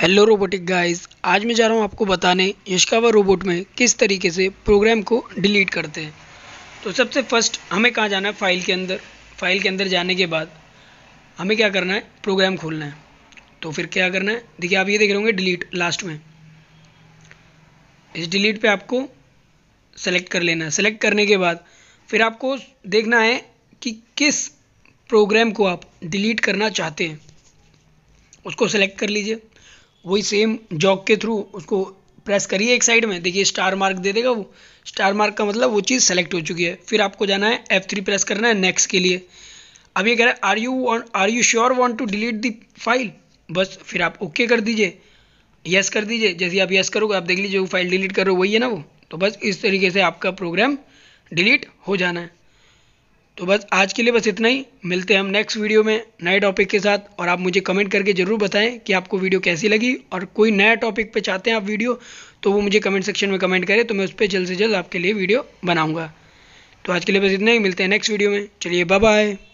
hello robotic guys आज मैं जा रहा हूँ आपको बताने यशकावा रोबोट में किस तरीके से प्रोग्राम को डिलीट करते हैं तो सबसे फर्स्ट हमें कहाँ जाना है फाइल के अंदर फाइल के अंदर जाने के बाद हमें क्या करना है प्रोग्राम खोलना है तो फिर क्या करना है देखिए आप ये देख रहे होंगे डिलीट लास्ट में इस डिलीट पर आपको सेलेक्ट कर लेना है सेलेक्ट करने के बाद फिर आपको देखना है कि किस प्रोग्राम को आप डिलीट करना चाहते हैं उसको सेलेक्ट कर लीजिए वही सेम जॉक के थ्रू उसको प्रेस करिए एक साइड में देखिए स्टार मार्क दे देगा वो स्टार मार्क का मतलब वो चीज़ सेलेक्ट हो चुकी है फिर आपको जाना है एफ थ्री प्रेस करना है नेक्स्ट के लिए अब ये कह रहा है are you are you sure want to delete the file बस फिर आप ओके कर दीजिए यस कर दीजिए जैसे आप यस करोगे आप देख लीजिए वो फाइल डिलीट कर रहे हो वही है ना वो तो बस इस तरीके से आपका प्रोग्राम डिलीट हो जाना है तो बस आज के लिए बस इतना ही मिलते हैं हम नेक्स्ट वीडियो में नए टॉपिक के साथ और आप मुझे कमेंट करके ज़रूर बताएं कि आपको वीडियो कैसी लगी और कोई नया टॉपिक पे चाहते हैं आप वीडियो तो वो मुझे कमेंट सेक्शन में कमेंट करें तो मैं उस पर जल्द से जल्द आपके लिए वीडियो बनाऊँगा तो आज के लिए बस इतना ही मिलते हैं नेक्स्ट वीडियो में चलिए बाय बाय